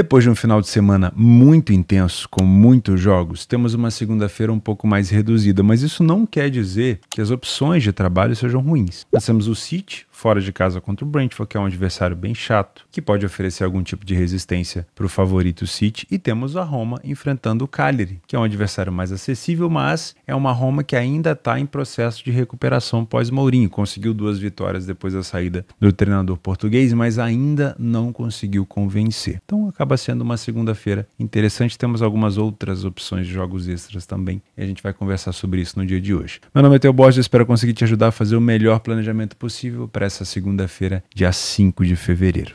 Depois de um final de semana muito intenso, com muitos jogos, temos uma segunda-feira um pouco mais reduzida, mas isso não quer dizer que as opções de trabalho sejam ruins. Nós temos o City, fora de casa contra o Brentford, que é um adversário bem chato, que pode oferecer algum tipo de resistência para o favorito City, e temos a Roma enfrentando o Cagliari, que é um adversário mais acessível, mas é uma Roma que ainda está em processo de recuperação pós-Mourinho. Conseguiu duas vitórias depois da saída do treinador português, mas ainda não conseguiu convencer. Então acaba sendo uma segunda-feira interessante. Temos algumas outras opções de jogos extras também, e a gente vai conversar sobre isso no dia de hoje. Meu nome é Teo Borges, espero conseguir te ajudar a fazer o melhor planejamento possível para essa segunda-feira, dia 5 de fevereiro.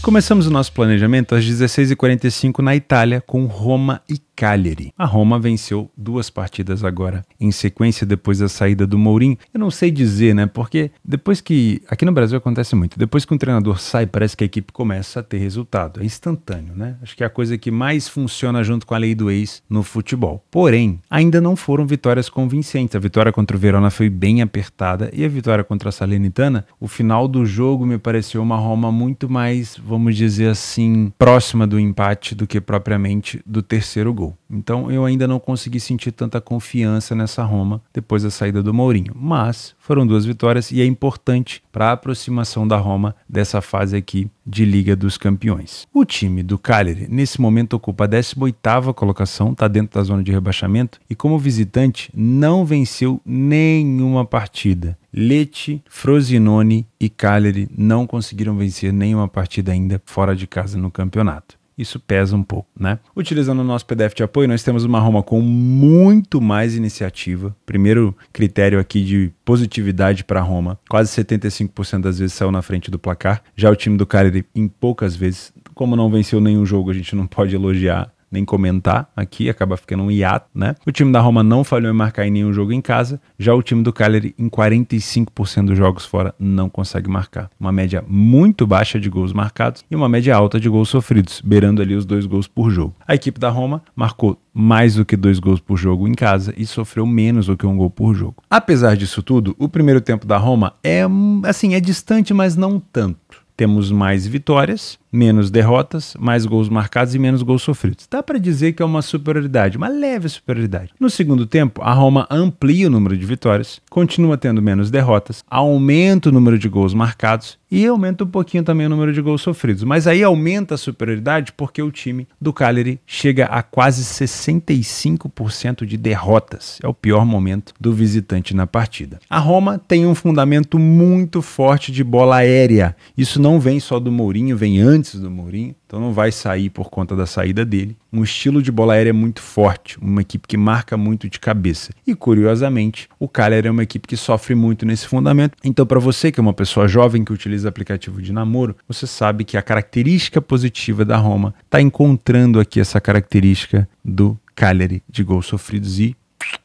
Começamos o nosso planejamento às 16h45 na Itália, com Roma e Cagliari. A Roma venceu duas partidas agora em sequência depois da saída do Mourinho. Eu não sei dizer, né? Porque depois que. Aqui no Brasil acontece muito. Depois que um treinador sai, parece que a equipe começa a ter resultado. É instantâneo, né? Acho que é a coisa que mais funciona junto com a lei do ex no futebol. Porém, ainda não foram vitórias convincentes. A vitória contra o Verona foi bem apertada e a vitória contra a Salernitana, o final do jogo me pareceu uma Roma muito mais, vamos dizer assim, próxima do empate do que propriamente do terceiro gol. Então eu ainda não consegui sentir tanta confiança nessa Roma depois da saída do Mourinho. Mas foram duas vitórias e é importante para a aproximação da Roma dessa fase aqui de Liga dos Campeões. O time do Cagliari nesse momento ocupa a 18ª colocação, está dentro da zona de rebaixamento e como visitante não venceu nenhuma partida. Leti, Frosinone e Cagliari não conseguiram vencer nenhuma partida ainda fora de casa no campeonato isso pesa um pouco, né? Utilizando o nosso PDF de apoio, nós temos uma Roma com muito mais iniciativa. Primeiro critério aqui de positividade para Roma, quase 75% das vezes saiu na frente do placar. Já o time do Cagliari em poucas vezes, como não venceu nenhum jogo, a gente não pode elogiar nem comentar aqui, acaba ficando um hiato, né? O time da Roma não falhou em marcar em nenhum jogo em casa, já o time do Cagliari em 45% dos jogos fora não consegue marcar. Uma média muito baixa de gols marcados e uma média alta de gols sofridos, beirando ali os dois gols por jogo. A equipe da Roma marcou mais do que dois gols por jogo em casa e sofreu menos do que um gol por jogo. Apesar disso tudo, o primeiro tempo da Roma é assim, é distante, mas não tanto temos mais vitórias, menos derrotas, mais gols marcados e menos gols sofridos. Dá para dizer que é uma superioridade, uma leve superioridade. No segundo tempo, a Roma amplia o número de vitórias, continua tendo menos derrotas, aumenta o número de gols marcados e aumenta um pouquinho também o número de gols sofridos. Mas aí aumenta a superioridade porque o time do Cagliari chega a quase 65% de derrotas. É o pior momento do visitante na partida. A Roma tem um fundamento muito forte de bola aérea. Isso não vem só do Mourinho, vem antes antes do Mourinho, então não vai sair por conta da saída dele. Um estilo de bola aérea muito forte, uma equipe que marca muito de cabeça. E curiosamente, o Cagliari é uma equipe que sofre muito nesse fundamento. Então, para você que é uma pessoa jovem que utiliza aplicativo de namoro, você sabe que a característica positiva da Roma está encontrando aqui essa característica do Cagliari de gols sofridos e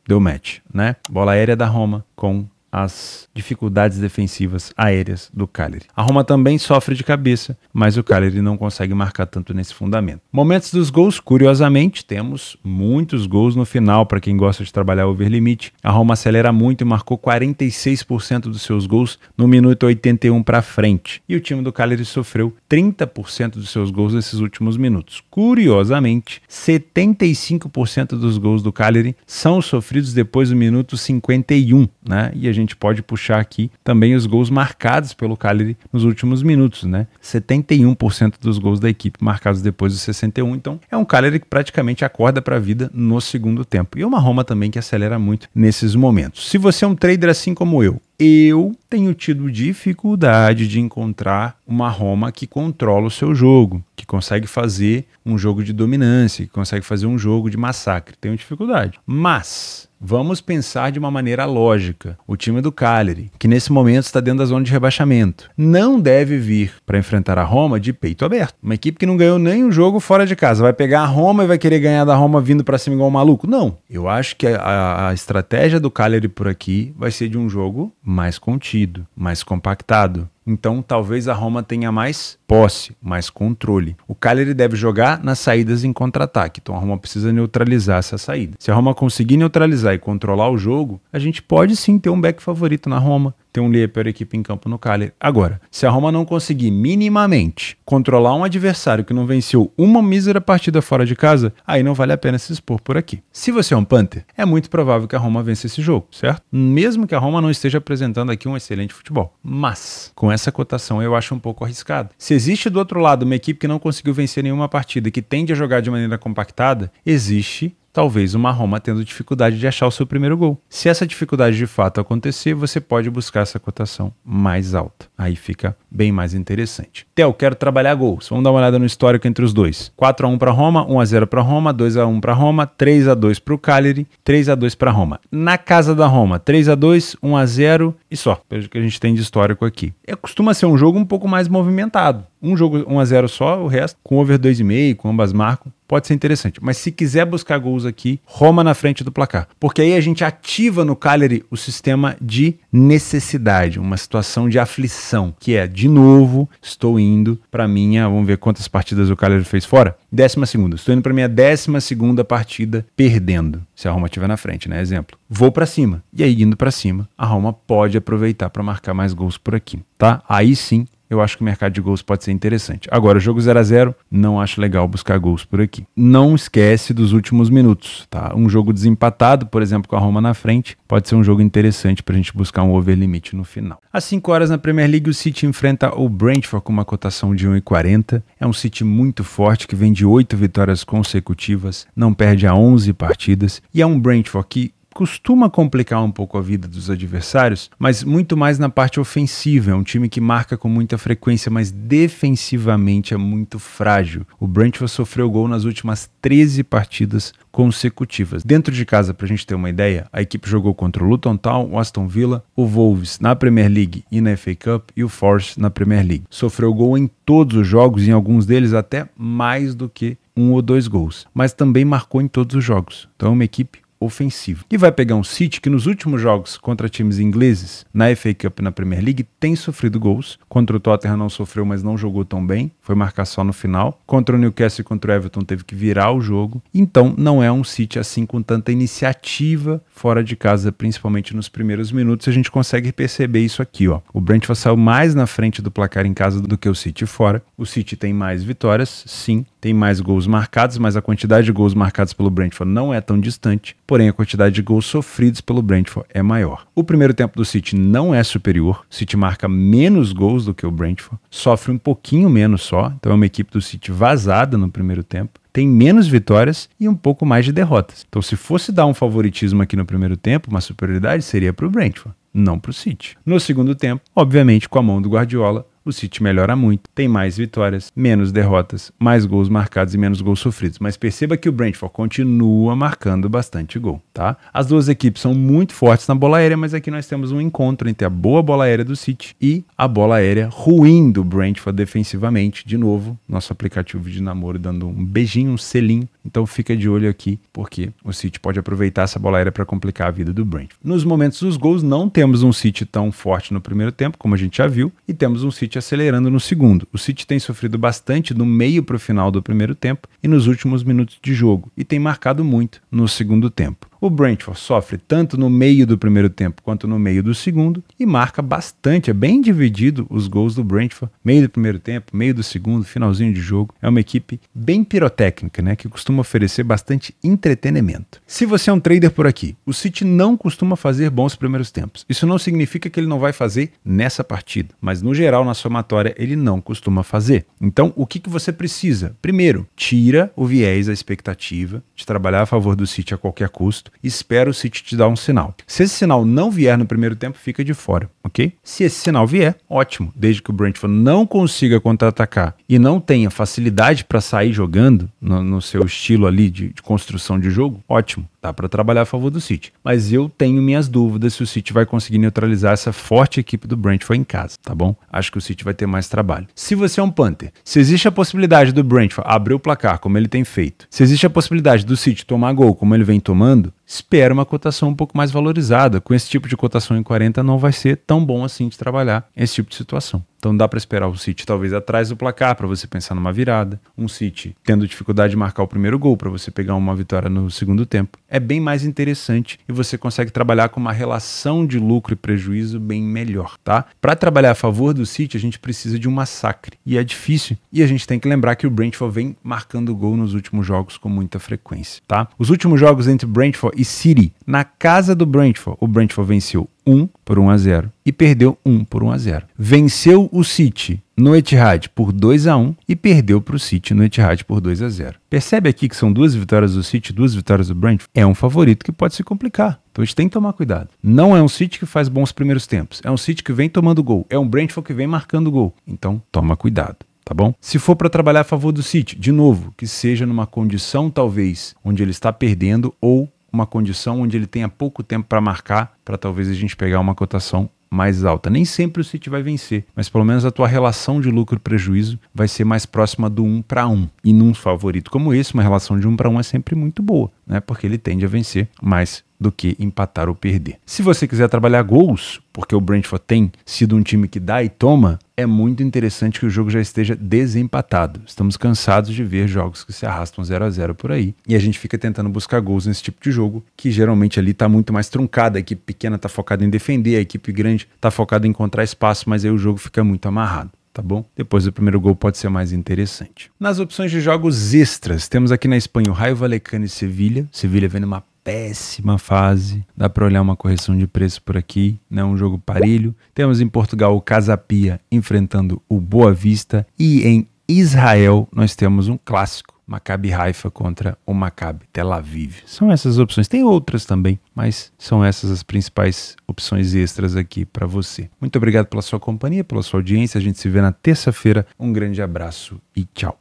deu match, né? Bola aérea da Roma com as dificuldades defensivas aéreas do Cagliari. A Roma também sofre de cabeça, mas o Cagliari não consegue marcar tanto nesse fundamento. Momentos dos gols, curiosamente, temos muitos gols no final para quem gosta de trabalhar over limite. A Roma acelera muito e marcou 46% dos seus gols no minuto 81 para frente. E o time do Cagliari sofreu 30% dos seus gols nesses últimos minutos. Curiosamente, 75% dos gols do Cagliari são sofridos depois do minuto 51, né? E a gente gente pode puxar aqui também os gols marcados pelo Cagliari nos últimos minutos, né? 71% dos gols da equipe marcados depois dos 61, então é um Cagliari que praticamente acorda para a vida no segundo tempo. E uma Roma também que acelera muito nesses momentos. Se você é um trader assim como eu, eu tenho tido dificuldade de encontrar uma Roma que controla o seu jogo, que consegue fazer um jogo de dominância, que consegue fazer um jogo de massacre. Tenho dificuldade. Mas Vamos pensar de uma maneira lógica. O time do Cagliari, que nesse momento está dentro da zona de rebaixamento, não deve vir para enfrentar a Roma de peito aberto. Uma equipe que não ganhou nenhum jogo fora de casa. Vai pegar a Roma e vai querer ganhar da Roma vindo para cima igual um maluco? Não. Eu acho que a, a estratégia do Cagliari por aqui vai ser de um jogo mais contido, mais compactado então, talvez a Roma tenha mais posse, mais controle. O Cagliari deve jogar nas saídas em contra-ataque, então a Roma precisa neutralizar essa saída. Se a Roma conseguir neutralizar e controlar o jogo, a gente pode sim ter um back favorito na Roma ter um Leper equipe em campo no Cagliari. Agora, se a Roma não conseguir minimamente controlar um adversário que não venceu uma mísera partida fora de casa, aí não vale a pena se expor por aqui. Se você é um Panther, é muito provável que a Roma vença esse jogo, certo? Mesmo que a Roma não esteja apresentando aqui um excelente futebol. Mas, com essa cotação, eu acho um pouco arriscado. Se existe do outro lado uma equipe que não conseguiu vencer nenhuma partida e que tende a jogar de maneira compactada, existe talvez uma Roma tendo dificuldade de achar o seu primeiro gol. Se essa dificuldade de fato acontecer, você pode buscar essa cotação mais alta. Aí fica bem mais interessante. Theo, quero trabalhar gols. Vamos dar uma olhada no histórico entre os dois. 4 a 1 para Roma, 1 a 0 para Roma, 2 a 1 para Roma, 3 a 2 para o Cagliari, 3 a 2 para Roma. Na casa da Roma, 3 a 2, 1 a 0 e só, pelo que a gente tem de histórico aqui. É, costuma ser um jogo um pouco mais movimentado. Um jogo 1 a 0 só, o resto com over 2,5, com ambas marcam pode ser interessante. Mas se quiser buscar gols aqui, Roma na frente do placar. Porque aí a gente ativa no Cagliari o sistema de necessidade, uma situação de aflição, que é, de novo, estou indo para minha, vamos ver quantas partidas o Cagliari fez fora? Décima segunda. Estou indo para minha décima segunda partida perdendo, se a Roma estiver na frente, né? Exemplo. Vou para cima. E aí, indo para cima, a Roma pode aproveitar para marcar mais gols por aqui, tá? Aí sim, eu acho que o mercado de gols pode ser interessante. Agora, jogo 0 a 0 não acho legal buscar gols por aqui. Não esquece dos últimos minutos, tá? Um jogo desempatado, por exemplo, com a Roma na frente, pode ser um jogo interessante para a gente buscar um over limite no final. Às 5 horas na Premier League, o City enfrenta o Brentford com uma cotação de 1,40. É um City muito forte que vem de 8 vitórias consecutivas, não perde a 11 partidas e é um Brentford que costuma complicar um pouco a vida dos adversários, mas muito mais na parte ofensiva. É um time que marca com muita frequência, mas defensivamente é muito frágil. O Brentford sofreu gol nas últimas 13 partidas consecutivas. Dentro de casa, para a gente ter uma ideia, a equipe jogou contra o Luton Town, o Aston Villa, o Wolves na Premier League e na FA Cup e o Force na Premier League. Sofreu gol em todos os jogos, em alguns deles até mais do que um ou dois gols, mas também marcou em todos os jogos. Então é uma equipe ofensivo. E vai pegar um City que nos últimos jogos contra times ingleses na FA Cup na Premier League tem sofrido gols. Contra o Tottenham não sofreu, mas não jogou tão bem. Foi marcar só no final. Contra o Newcastle e contra o Everton teve que virar o jogo. Então não é um City assim com tanta iniciativa fora de casa, principalmente nos primeiros minutos. A gente consegue perceber isso aqui, ó. O Brentford saiu mais na frente do placar em casa do que o City fora. O City tem mais vitórias, sim, tem mais gols marcados, mas a quantidade de gols marcados pelo Brentford não é tão distante porém a quantidade de gols sofridos pelo Brentford é maior. O primeiro tempo do City não é superior, o City marca menos gols do que o Brentford, sofre um pouquinho menos só, então é uma equipe do City vazada no primeiro tempo tem menos vitórias e um pouco mais de derrotas. Então, se fosse dar um favoritismo aqui no primeiro tempo, uma superioridade seria para o Brentford, não para o City. No segundo tempo, obviamente, com a mão do Guardiola, o City melhora muito, tem mais vitórias, menos derrotas, mais gols marcados e menos gols sofridos. Mas perceba que o Brentford continua marcando bastante gol, tá? As duas equipes são muito fortes na bola aérea, mas aqui nós temos um encontro entre a boa bola aérea do City e a bola aérea ruim do Brentford defensivamente. De novo, nosso aplicativo de namoro dando um beijinho, um selinho. Então fica de olho aqui, porque o City pode aproveitar essa bola aérea para complicar a vida do Brentford. Nos momentos dos gols, não temos um City tão forte no primeiro tempo, como a gente já viu, e temos um City City acelerando no segundo. O City tem sofrido bastante do meio para o final do primeiro tempo e nos últimos minutos de jogo, e tem marcado muito no segundo tempo. O Brentford sofre tanto no meio do primeiro tempo quanto no meio do segundo e marca bastante, é bem dividido os gols do Brentford, meio do primeiro tempo, meio do segundo, finalzinho de jogo. É uma equipe bem pirotécnica, né, que costuma oferecer bastante entretenimento. Se você é um trader por aqui, o City não costuma fazer bons primeiros tempos. Isso não significa que ele não vai fazer nessa partida, mas no geral na somatória ele não costuma fazer. Então, o que, que você precisa? Primeiro, tira o viés da expectativa de trabalhar a favor do City a qualquer custo espera o City te dar um sinal. Se esse sinal não vier no primeiro tempo, fica de fora, ok? Se esse sinal vier, ótimo. Desde que o Brentford não consiga contra-atacar e não tenha facilidade para sair jogando no, no, seu estilo ali de, de construção de jogo, ótimo dá para trabalhar a favor do City. Mas eu tenho minhas dúvidas se o City vai conseguir neutralizar essa forte equipe do Brentford em casa, tá bom? Acho que o City vai ter mais trabalho. Se você é um Panther, se existe a possibilidade do Brentford abrir o placar, como ele tem feito, se existe a possibilidade do City tomar gol, como ele vem tomando, espera uma cotação um pouco mais valorizada. Com esse tipo de cotação em 40 não vai ser tão bom assim de trabalhar esse tipo de situação. Então dá para esperar o City talvez atrás do placar para você pensar numa virada, um City tendo dificuldade de marcar o primeiro gol para você pegar uma vitória no segundo tempo. É bem mais interessante e você consegue trabalhar com uma relação de lucro e prejuízo bem melhor, tá? Para trabalhar a favor do City, a gente precisa de um massacre e é difícil. E a gente tem que lembrar que o Brentford vem marcando gol nos últimos jogos com muita frequência, tá? Os últimos jogos entre Brentford e City, na casa do Brentford, o Brentford venceu 1 por 1 a 0 e perdeu 1 por 1 a 0. Venceu o City no Etihad por 2 a 1 e perdeu para o City no Etihad por 2 a 0. Percebe aqui que são duas vitórias do City, duas vitórias do Brentford. É um favorito que pode se complicar. Então a gente tem que tomar cuidado. Não é um City que faz bons primeiros tempos. É um City que vem tomando gol. É um Brentford que vem marcando gol. Então toma cuidado tá bom? Se for para trabalhar a favor do City, de novo, que seja numa condição talvez onde ele está perdendo ou uma condição onde ele tenha pouco tempo para marcar, para talvez a gente pegar uma cotação mais alta. Nem sempre o City vai vencer, mas pelo menos a tua relação de lucro-prejuízo vai ser mais próxima do 1 para 1. E num favorito como esse, uma relação de 1 para 1 é sempre muito boa, né? porque ele tende a vencer mais do que empatar ou perder. Se você quiser trabalhar gols, porque o Brentford tem sido um time que dá e toma, é muito interessante que o jogo já esteja desempatado. Estamos cansados de ver jogos que se arrastam 0 a 0 por aí e a gente fica tentando buscar gols nesse tipo de jogo, que geralmente ali está muito mais truncada, a equipe pequena está focada em defender, a equipe grande está focada em encontrar espaço, mas aí o jogo fica muito amarrado tá bom? Depois do primeiro gol pode ser mais interessante. Nas opções de jogos extras, temos aqui na Espanha o Raio Vallecano e Sevilha. Sevilha vendo uma péssima fase. Dá para olhar uma correção de preço por aqui, né? Um jogo parelho. Temos em Portugal o Casapia enfrentando o Boa Vista e em Israel nós temos um clássico, Maccabi Haifa contra o Maccabi Tel Aviv. São essas opções. Tem outras também, mas são essas as principais opções extras aqui para você. Muito obrigado pela sua companhia, pela sua audiência. A gente se vê na terça-feira. Um grande abraço e tchau.